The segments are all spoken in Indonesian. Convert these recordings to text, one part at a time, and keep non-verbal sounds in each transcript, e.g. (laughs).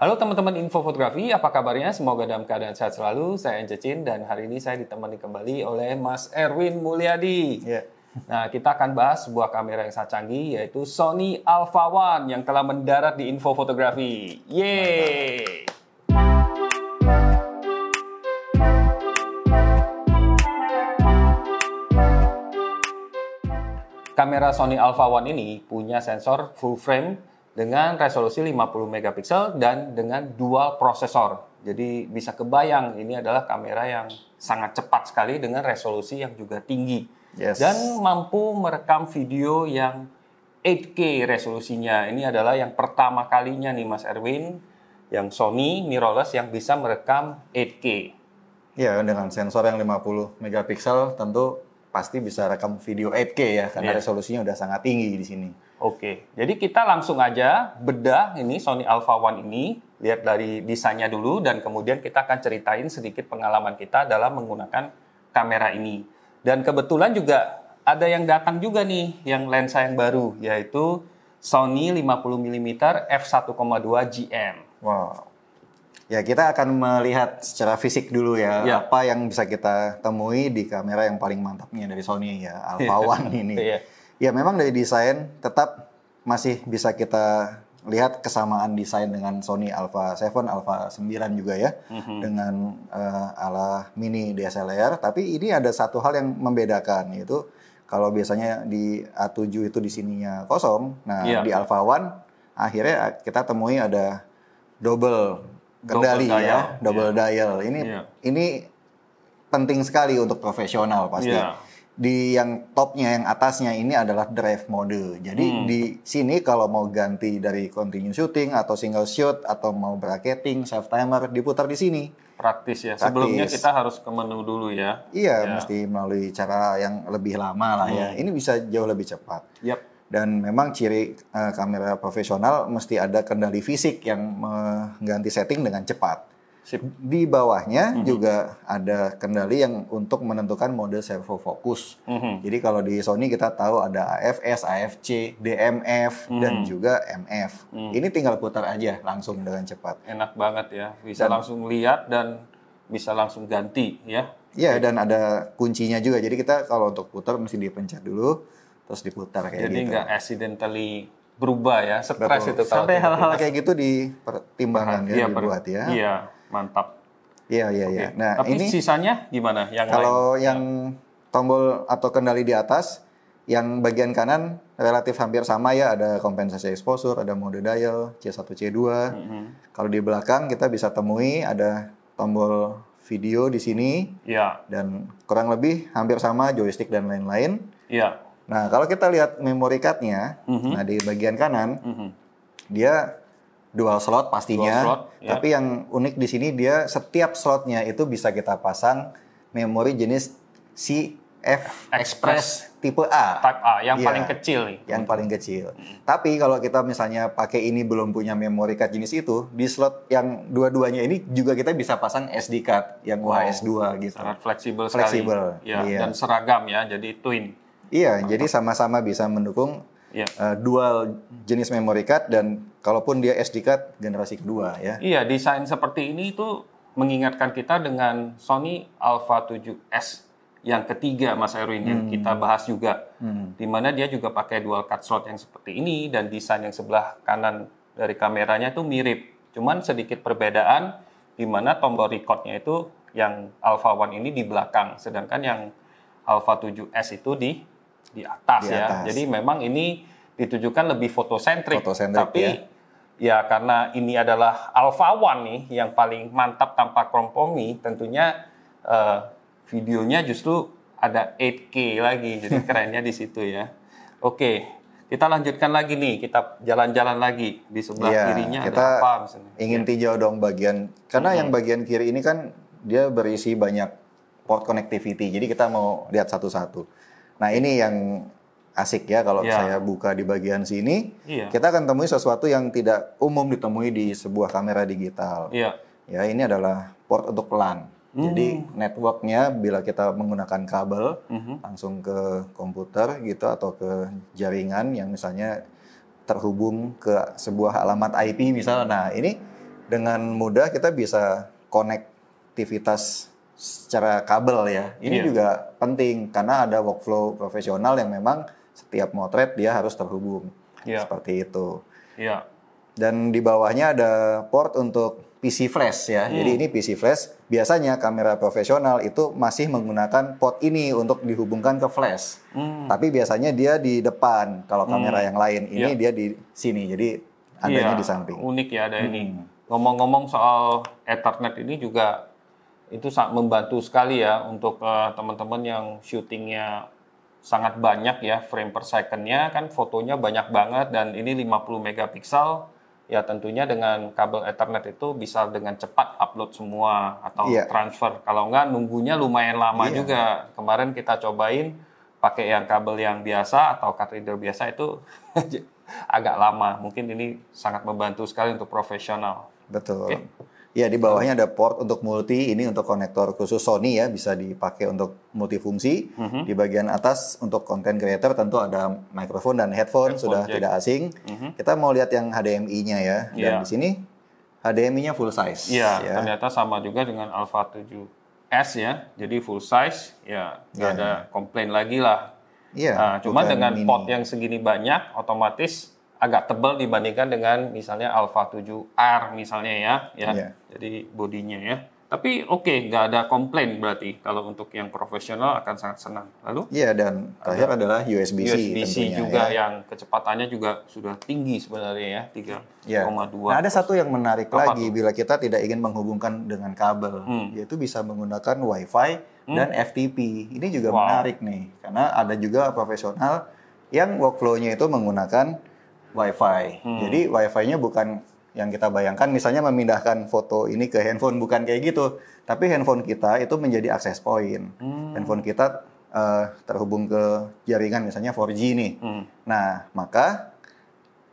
Halo teman-teman info fotografi, apa kabarnya? Semoga dalam keadaan sehat selalu. Saya Chin dan hari ini saya ditemani kembali oleh Mas Erwin Mulyadi. Yeah. Nah, kita akan bahas sebuah kamera yang sangat canggih yaitu Sony Alpha One yang telah mendarat di info fotografi. Yeay! Kamera Sony Alpha One ini punya sensor full frame dengan resolusi 50 megapiksel dan dengan dual prosesor. Jadi bisa kebayang ini adalah kamera yang sangat cepat sekali dengan resolusi yang juga tinggi yes. dan mampu merekam video yang 8K resolusinya. Ini adalah yang pertama kalinya nih Mas Erwin yang Sony mirrorless yang bisa merekam 8K. Ya, dengan sensor yang 50 megapiksel tentu pasti bisa rekam video 8K ya karena iya. resolusinya udah sangat tinggi di sini. Oke, jadi kita langsung aja bedah ini Sony Alpha One ini, lihat dari desainnya dulu dan kemudian kita akan ceritain sedikit pengalaman kita dalam menggunakan kamera ini. Dan kebetulan juga ada yang datang juga nih yang lensa yang baru yaitu Sony 50mm f1.2 GM. Wow. Ya, kita akan melihat secara fisik dulu ya, ya apa yang bisa kita temui di kamera yang paling mantapnya dari Sony ya, Alpha iya. One ini. Iya ya memang dari desain tetap masih bisa kita lihat kesamaan desain dengan Sony Alpha 7, Alpha 9 juga ya mm-hmm. dengan uh, ala mini DSLR tapi ini ada satu hal yang membedakan yaitu kalau biasanya di A7 itu di sininya kosong nah yeah. di Alpha 1 akhirnya kita temui ada double kendali double ya double yeah. dial ini yeah. ini penting sekali untuk profesional pasti yeah di yang topnya yang atasnya ini adalah drive mode. Jadi hmm. di sini kalau mau ganti dari continuous shooting atau single shoot atau mau bracketing, self timer diputar di sini. Praktis ya. Praktis. Sebelumnya kita harus ke menu dulu ya. Iya, ya. mesti melalui cara yang lebih lama lah ya. hmm. ya. Ini bisa jauh lebih cepat. Yap. Dan memang ciri uh, kamera profesional mesti ada kendali fisik yang mengganti setting dengan cepat. Sip. Di bawahnya mm -hmm. juga ada kendali yang untuk menentukan mode servo fokus. Mm -hmm. Jadi kalau di Sony kita tahu ada AFS, AFC, DMF mm -hmm. dan juga MF. Mm -hmm. Ini tinggal putar aja langsung dengan cepat. Enak banget ya, bisa dan, langsung lihat dan bisa langsung ganti ya. Iya dan ada kuncinya juga. Jadi kita kalau untuk putar mesti dipencet dulu terus diputar kayak Jadi gitu. Jadi nggak accidentally berubah ya, stres itu sampai hal-hal kayak gitu dipertimbangkan iya, ya, ya dibuat ya. Iya. Mantap. Iya iya iya. Nah, Tapi ini sisanya gimana yang Kalau lain? Ya. yang tombol atau kendali di atas yang bagian kanan relatif hampir sama ya ada kompensasi exposure, ada mode dial C1 C2. Mm -hmm. Kalau di belakang kita bisa temui ada tombol video di sini. Iya. Dan kurang lebih hampir sama joystick dan lain-lain. Iya. -lain. Nah, kalau kita lihat memory card-nya, mm -hmm. nah di bagian kanan mm -hmm. dia dual slot pastinya. Dual slot, ya. Tapi yang unik di sini dia setiap slotnya itu bisa kita pasang memori jenis CF Express tipe A. Type A yang ya, paling kecil nih. Yang paling hmm. kecil. Tapi kalau kita misalnya pakai ini belum punya memori card jenis itu, di slot yang dua-duanya ini juga kita bisa pasang SD card yang UHS wow. 2 gitu. Sangat fleksibel sekali. Fleksibel. Ya, dan seragam ya, jadi twin. Iya, jadi sama-sama bisa mendukung yeah. Iya. uh, dual jenis memory card dan kalaupun dia SD card generasi kedua ya. Iya, desain seperti ini itu mengingatkan kita dengan Sony Alpha 7S yang ketiga Mas Erwin hmm. yang kita bahas juga. Hmm. Di mana dia juga pakai dual card slot yang seperti ini dan desain yang sebelah kanan dari kameranya itu mirip. Cuman sedikit perbedaan di mana tombol recordnya itu yang Alpha One ini di belakang sedangkan yang Alpha 7S itu di di atas, ya. Jadi memang ini ditujukan lebih fotosentrik. fotosentrik tapi ya. ya karena ini adalah alpha one nih yang paling mantap tanpa kompromi, tentunya uh, videonya justru ada 8K lagi. Jadi (laughs) kerennya di situ ya. Oke. Kita lanjutkan lagi nih, kita jalan-jalan lagi di sebelah ya, kirinya kita ada apa misalnya. Ingin iya. tinjau dong bagian karena hmm. yang bagian kiri ini kan dia berisi banyak port connectivity. Jadi kita mau lihat satu-satu. Nah ini yang asik ya kalau ya. saya buka di bagian sini, ya. kita akan temui sesuatu yang tidak umum ditemui di sebuah kamera digital. Ya, Ya ini adalah port untuk LAN. Mm. Jadi hmm. networknya bila kita menggunakan kabel -hmm. langsung ke komputer gitu atau ke jaringan yang misalnya terhubung ke sebuah alamat IP misalnya. Nah ini dengan mudah kita bisa konektivitas secara kabel ya. Ini yeah. juga penting karena ada workflow profesional yang memang setiap motret dia harus terhubung. Yeah. Seperti itu. Yeah. Dan di bawahnya ada port untuk PC flash ya. Hmm. Jadi ini PC flash biasanya kamera profesional itu masih menggunakan port ini untuk dihubungkan ke flash. Hmm. Tapi biasanya dia di depan kalau hmm. kamera yang lain ini yeah. dia di sini. Jadi adanya yeah. di samping. Unik ya ada hmm. ini. Ngomong-ngomong soal Ethernet ini juga itu sangat membantu sekali ya untuk uh, teman-teman yang syutingnya sangat banyak ya frame per secondnya kan fotonya banyak banget dan ini 50 megapiksel ya tentunya dengan kabel Ethernet itu bisa dengan cepat upload semua atau yeah. transfer kalau enggak nunggunya lumayan lama yeah. juga kemarin kita cobain pakai yang kabel yang biasa atau card reader biasa itu (laughs) agak lama mungkin ini sangat membantu sekali untuk profesional betul okay. Ya di bawahnya ada port untuk multi, ini untuk konektor khusus Sony ya bisa dipakai untuk multifungsi. Mm -hmm. Di bagian atas untuk konten creator tentu ada microphone dan headphone, headphone sudah jack. tidak asing. Mm -hmm. Kita mau lihat yang HDMI-nya ya. Dan yeah. di sini HDMI-nya full size. Iya, ya. ternyata sama juga dengan Alpha 7S ya. Jadi full size ya nggak yeah. ada komplain lagi lah. Iya. Yeah, nah, cuma dengan mini. port yang segini banyak otomatis agak tebal dibandingkan dengan misalnya Alpha 7R misalnya ya, ya. Yeah. Jadi bodinya ya. Tapi oke, okay, nggak ada komplain berarti kalau untuk yang profesional akan sangat senang. Lalu? Iya dan terakhir ada adalah USB-C. USB-C juga ya. yang kecepatannya juga sudah tinggi sebenarnya ya, 3,2. Yeah. Nah ada satu yang menarik lagi bila kita tidak ingin menghubungkan dengan kabel, hmm. yaitu bisa menggunakan WiFi hmm. dan FTP. Ini juga wow. menarik nih, karena ada juga profesional yang workflow-nya itu menggunakan WiFi. Hmm. Jadi WiFi-nya bukan yang kita bayangkan misalnya memindahkan foto ini ke handphone bukan kayak gitu, tapi handphone kita itu menjadi akses point. Hmm. Handphone kita uh, terhubung ke jaringan misalnya 4G nih. Hmm. Nah, maka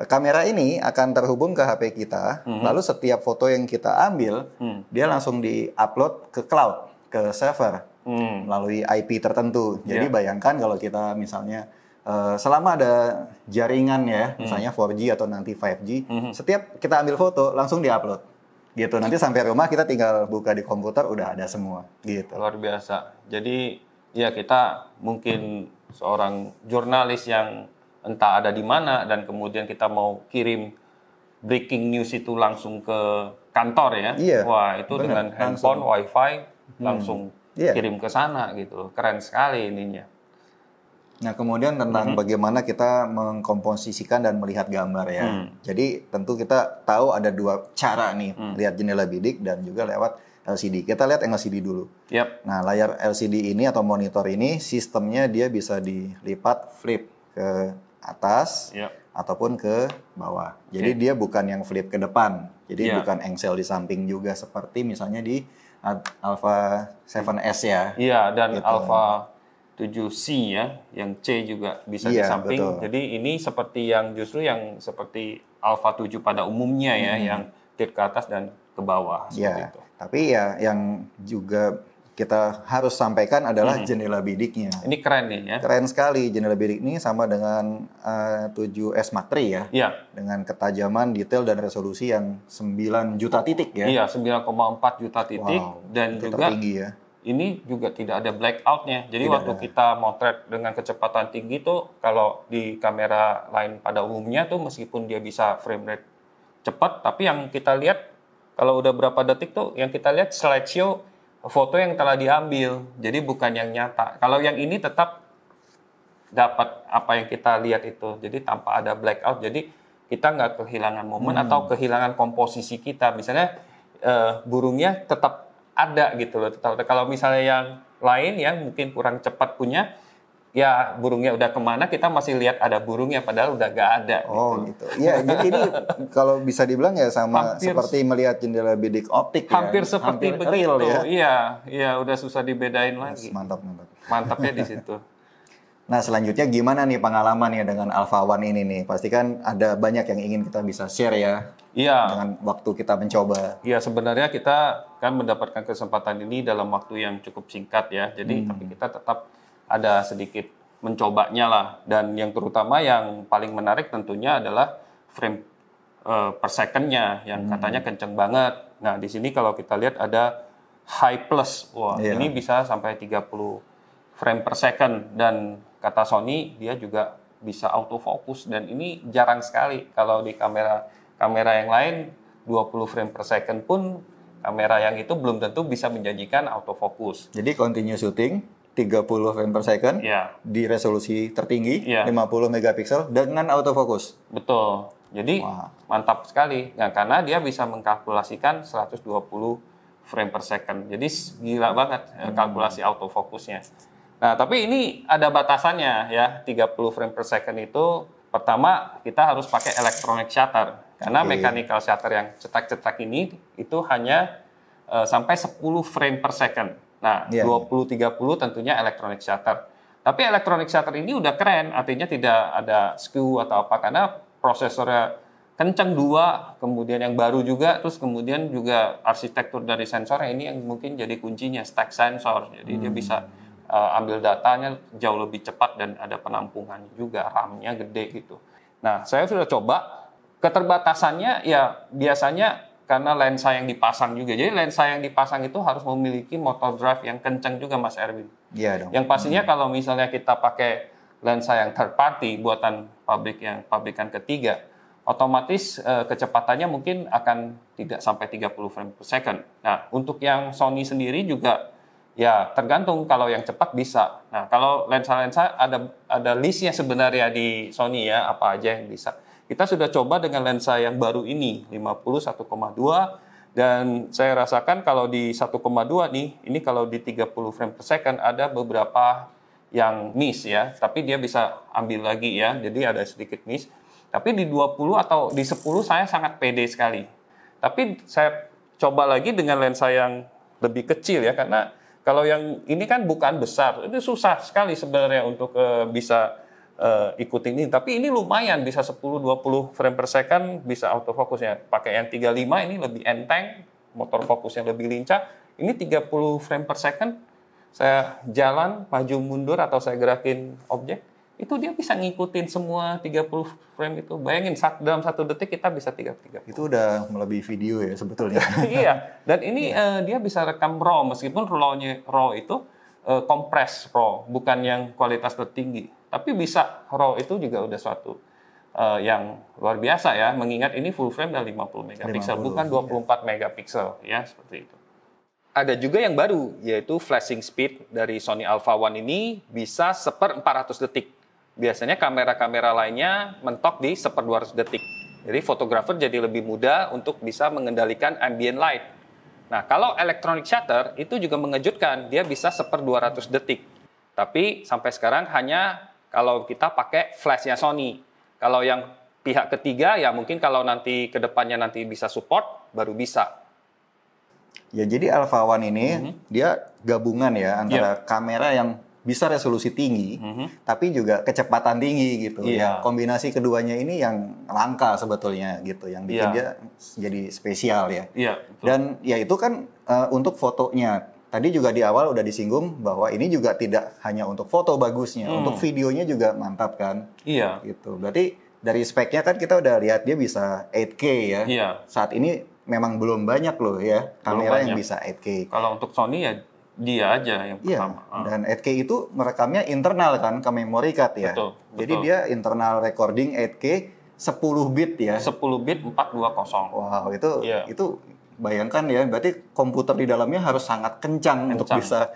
eh, kamera ini akan terhubung ke HP kita, hmm. lalu setiap foto yang kita ambil, hmm. dia langsung diupload ke cloud, ke server hmm. melalui IP tertentu. Jadi yeah. bayangkan kalau kita misalnya Eh, selama ada jaringan ya, hmm. misalnya 4G atau nanti 5G, hmm. setiap kita ambil foto langsung diupload. Gitu. Nanti sampai rumah kita tinggal buka di komputer udah ada semua. Gitu. Luar biasa. Jadi ya kita mungkin seorang jurnalis yang entah ada di mana dan kemudian kita mau kirim breaking news itu langsung ke kantor ya. Iya. Wah, itu bener. dengan handphone, hmm. langsung. wifi langsung hmm. kirim ke sana gitu. Keren sekali ininya. Nah, kemudian tentang -hmm. bagaimana kita mengkomposisikan dan melihat gambar ya. Mm. Jadi tentu kita tahu ada dua cara nih, mm. lihat jendela bidik dan juga lewat LCD. Kita lihat LCD dulu. Yep. Nah, layar LCD ini atau monitor ini sistemnya dia bisa dilipat flip ke atas yep. ataupun ke bawah. Jadi okay. dia bukan yang flip ke depan. Jadi yeah. bukan engsel di samping juga seperti misalnya di Alpha 7S ya. Iya, dan gitu. Alpha tujuh c ya, yang C juga bisa iya, di samping. Betul. Jadi ini seperti yang justru yang seperti alfa 7 pada umumnya ya, hmm. yang ke atas dan ke bawah ya, itu. Tapi ya yang juga kita harus sampaikan adalah hmm. jendela bidiknya. Ini keren nih ya. Keren sekali jendela bidik ini sama dengan eh, uh, 7S Mark ya. Iya. Dengan ketajaman, detail dan resolusi yang 9 juta titik ya. Iya, 9,4 juta titik wow, dan juga ya ini juga tidak ada blackoutnya. Jadi tidak waktu ada. kita motret dengan kecepatan tinggi tuh kalau di kamera lain pada umumnya tuh meskipun dia bisa frame rate cepat, tapi yang kita lihat kalau udah berapa detik tuh yang kita lihat slideshow foto yang telah diambil. Jadi bukan yang nyata. Kalau yang ini tetap dapat apa yang kita lihat itu. Jadi tanpa ada blackout. Jadi kita nggak kehilangan momen hmm. atau kehilangan komposisi kita. Misalnya uh, burungnya tetap ada gitu loh. Kalau misalnya yang lain yang mungkin kurang cepat punya, ya burungnya udah kemana kita masih lihat ada burungnya padahal udah gak ada. Gitu. Oh gitu. Iya jadi ini kalau bisa dibilang ya sama hampir, seperti melihat jendela bidik optik. Ya. Hampir ya. seperti hampir begitu. Real, ya? Iya, iya udah susah dibedain lagi. Mantap mantap. Mantapnya di (laughs) situ. Nah selanjutnya gimana nih pengalaman ya dengan Alpha One ini nih? Pasti kan ada banyak yang ingin kita bisa share ya. Iya. Dengan waktu kita mencoba. Iya sebenarnya kita kan mendapatkan kesempatan ini dalam waktu yang cukup singkat ya. Jadi hmm. tapi kita tetap ada sedikit mencobanya lah. Dan yang terutama yang paling menarik tentunya adalah frame uh, per secondnya yang hmm. katanya kenceng banget. Nah di sini kalau kita lihat ada high plus. Wah iya. ini bisa sampai 30 frame per second dan kata Sony dia juga bisa autofocus dan ini jarang sekali kalau di kamera kamera yang lain 20 frame per second pun kamera yang itu belum tentu bisa menjanjikan autofocus. Jadi continuous shooting 30 frame per second ya. di resolusi tertinggi ya. 50 megapiksel dengan autofocus. Betul. Jadi Wah. mantap sekali. Nah, karena dia bisa mengkalkulasikan 120 frame per second. Jadi gila banget hmm. kalkulasi autofocusnya. Nah, tapi ini ada batasannya ya, 30 frame per second itu pertama kita harus pakai electronic shutter. Karena okay. mechanical shutter yang cetak-cetak ini itu hanya uh, sampai 10 frame per second. Nah, yeah. 20 30 tentunya electronic shutter. Tapi electronic shutter ini udah keren, artinya tidak ada skew atau apa karena prosesornya kencang dua, kemudian yang baru juga, terus kemudian juga arsitektur dari sensornya ini yang mungkin jadi kuncinya stack sensor, jadi hmm. dia bisa uh, ambil datanya jauh lebih cepat dan ada penampungan juga, RAM-nya gede gitu. Nah, saya sudah coba keterbatasannya ya biasanya karena lensa yang dipasang juga. Jadi lensa yang dipasang itu harus memiliki motor drive yang kencang juga Mas Erwin. Iya dong. Yang pastinya hmm. kalau misalnya kita pakai lensa yang third party buatan pabrik yang pabrikan ketiga, otomatis eh, kecepatannya mungkin akan tidak sampai 30 frame per second. Nah, untuk yang Sony sendiri juga Ya, tergantung kalau yang cepat bisa. Nah, kalau lensa-lensa ada ada listnya sebenarnya di Sony ya, apa aja yang bisa. Kita sudah coba dengan lensa yang baru ini, 51,2 dan saya rasakan kalau di 1,2 nih, ini kalau di 30 frame per second ada beberapa yang miss ya, tapi dia bisa ambil lagi ya. Jadi ada sedikit miss. Tapi di 20 atau di 10 saya sangat pede sekali. Tapi saya coba lagi dengan lensa yang lebih kecil ya karena kalau yang ini kan bukan besar, itu susah sekali sebenarnya untuk uh, bisa uh, ikut ini. Tapi ini lumayan bisa 10-20 frame per second bisa autofocusnya. Pakai yang 35 ini lebih enteng, motor fokusnya lebih lincah. Ini 30 frame per second saya jalan maju mundur atau saya gerakin objek itu dia bisa ngikutin semua 30 frame itu. Bayangin dalam satu detik kita bisa 33. Itu udah melebihi video ya sebetulnya. (laughs) iya, dan ini iya. uh, dia bisa rekam RAW meskipun RAW-nya RAW itu uh, eh, compress RAW, bukan yang kualitas tertinggi. Tapi bisa RAW itu juga udah suatu uh, yang luar biasa ya, mengingat ini full frame dan 50 megapiksel bukan 24 iya. megapiksel ya seperti itu ada juga yang baru yaitu flashing speed dari Sony Alpha One ini bisa seper 400 detik biasanya kamera-kamera lainnya mentok di seperdua ratus detik. Jadi fotografer jadi lebih mudah untuk bisa mengendalikan ambient light. Nah, kalau electronic shutter itu juga mengejutkan, dia bisa seperdua ratus detik. Tapi sampai sekarang hanya kalau kita pakai flashnya Sony. Kalau yang pihak ketiga ya mungkin kalau nanti kedepannya nanti bisa support baru bisa. Ya jadi Alpha One ini mm -hmm. dia gabungan ya antara yeah. kamera yang bisa resolusi tinggi, mm -hmm. tapi juga kecepatan tinggi gitu. Yeah. Ya, kombinasi keduanya ini yang langka sebetulnya gitu, yang bikin yeah. dia jadi spesial ya. Yeah, iya, Dan ya itu kan uh, untuk fotonya. Tadi juga di awal udah disinggung bahwa ini juga tidak hanya untuk foto bagusnya, mm. untuk videonya juga mantap kan. Iya. Yeah. Gitu. Berarti dari speknya kan kita udah lihat dia bisa 8K ya. Iya. Yeah. Saat ini memang belum banyak loh ya kamera yang bisa 8K. Kalau untuk Sony ya dia aja yang iya, pertama. Iya. Dan 8K itu merekamnya internal kan ke memory card ya. Betul, betul. Jadi dia internal recording 8K 10 bit ya. 10 bit 420. Wow, itu iya. itu bayangkan ya, berarti komputer di dalamnya harus sangat kencang, kencang. untuk bisa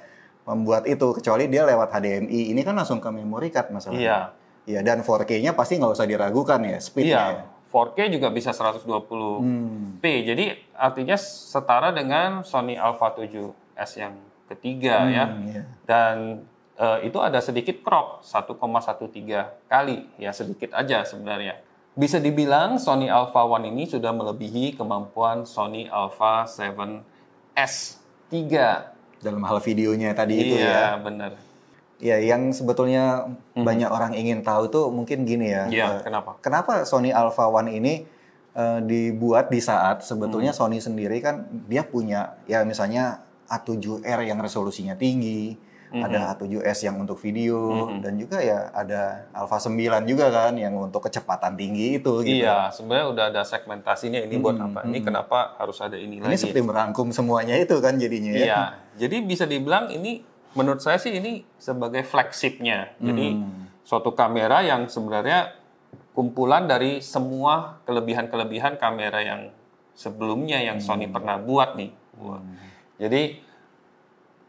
membuat itu kecuali dia lewat HDMI. Ini kan langsung ke memory card masalahnya. Iya. Iya, dan 4K-nya pasti nggak usah diragukan ya speednya. Iya. 4K ya. juga bisa 120p. Hmm. Jadi artinya setara dengan Sony Alpha 7S yang ketiga hmm, ya. Yeah. Dan uh, itu ada sedikit crop 1,13 kali ya sedikit aja sebenarnya. Bisa dibilang Sony Alpha One ini sudah melebihi kemampuan Sony Alpha 7S 3 dalam hal videonya tadi iya, itu ya. Iya, benar. Ya, yang sebetulnya mm-hmm. banyak orang ingin tahu itu mungkin gini ya. Iya, uh, kenapa? Kenapa Sony Alpha One ini uh, dibuat di saat sebetulnya mm-hmm. Sony sendiri kan dia punya ya misalnya A7R yang resolusinya tinggi, mm-hmm. ada A7S yang untuk video mm-hmm. dan juga ya ada Alpha 9 juga kan yang untuk kecepatan tinggi itu gitu. Iya, sebenarnya udah ada segmentasinya ini mm-hmm. buat apa? Ini mhm. kenapa harus ada ini, ini lagi? Ini seperti merangkum semuanya itu kan jadinya ya. Iya. Jadi bisa dibilang ini menurut saya sih ini sebagai flagshipnya. Jadi mm. suatu kamera yang sebenarnya kumpulan dari semua kelebihan-kelebihan kamera yang sebelumnya yang Sony mm. pernah buat nih. Mm. Jadi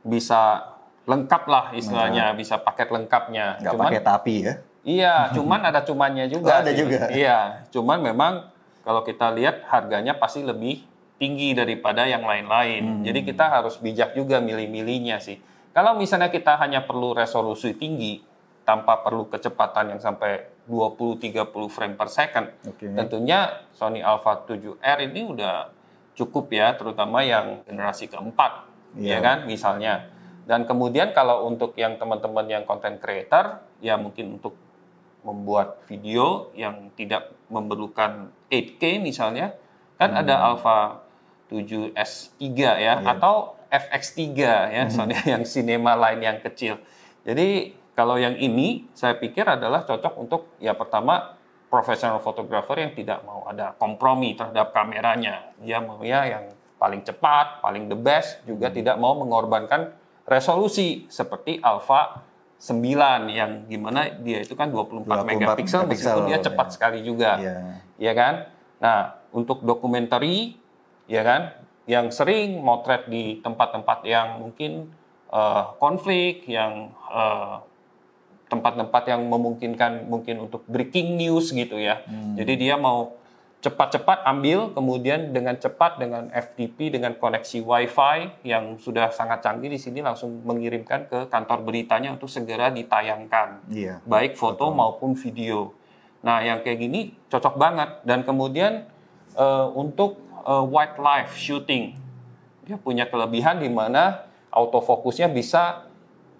bisa lengkap lah istilahnya, nah, bisa paket lengkapnya. Gak cuman, pakai tapi ya? Iya, cuman ada cumannya (laughs) oh, juga. Oh, ada sih. juga. Iya, cuman memang kalau kita lihat harganya pasti lebih tinggi daripada yang lain-lain. Hmm. Jadi kita harus bijak juga milih-milihnya sih. Kalau misalnya kita hanya perlu resolusi tinggi tanpa perlu kecepatan yang sampai 20-30 frame per second, okay. tentunya Sony Alpha 7R ini udah cukup ya, terutama yang generasi keempat, yeah. ya iya. kan, misalnya. Dan kemudian kalau untuk yang teman-teman yang konten creator, ya mungkin untuk membuat video yang tidak memerlukan 8K misalnya, kan hmm. ada Alpha 7S3 ya, yeah. atau FX3 ya, hmm. soalnya (laughs) yang cinema lain yang kecil. Jadi kalau yang ini saya pikir adalah cocok untuk ya pertama profesional fotografer yang tidak mau ada kompromi terhadap kameranya. Dia mau ya yang paling cepat, paling the best, juga hmm. tidak mau mengorbankan resolusi seperti Alpha 9 yang gimana dia itu kan 24, 24 megapiksel meskipun dia cepat ya. sekali juga. Iya ya kan? Nah, untuk dokumentari ya kan yang sering motret di tempat-tempat yang mungkin uh, konflik yang uh, tempat-tempat yang memungkinkan mungkin untuk breaking news gitu ya. Hmm. Jadi dia mau cepat-cepat ambil, kemudian dengan cepat dengan FTP dengan koneksi WiFi yang sudah sangat canggih di sini langsung mengirimkan ke kantor beritanya untuk segera ditayangkan, iya. baik foto Betul. maupun video. Nah, yang kayak gini cocok banget dan kemudian uh, untuk uh, wildlife shooting dia punya kelebihan di mana autofokusnya bisa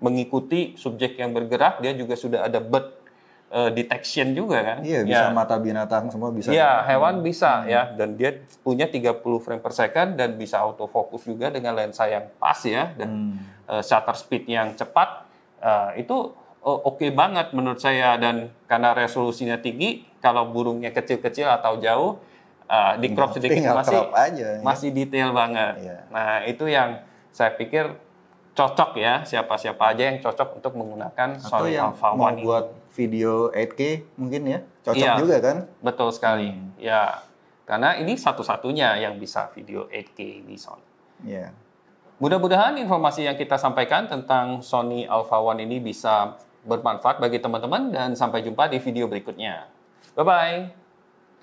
mengikuti subjek yang bergerak, dia juga sudah ada bird eh, detection juga kan. Iya, bisa ya. mata binatang semua bisa. Iya, ya. hewan hmm. bisa hmm. ya dan dia punya 30 frame per second dan bisa autofocus juga dengan lensa yang pas ya dan hmm. Eh, shutter speed yang cepat. Eh, itu oke okay banget menurut saya dan karena resolusinya tinggi, kalau burungnya kecil-kecil atau jauh uh, di crop sedikit masih aja, ya. masih detail banget. Ya. Nah, itu yang saya pikir cocok ya siapa-siapa aja yang cocok untuk menggunakan Sony Alpha mau One buat video 8K mungkin ya cocok iya, juga kan betul sekali hmm. ya karena ini satu-satunya yang bisa video 8K di Sony. Yeah. Mudah-mudahan informasi yang kita sampaikan tentang Sony Alpha One ini bisa bermanfaat bagi teman-teman dan sampai jumpa di video berikutnya. Bye-bye.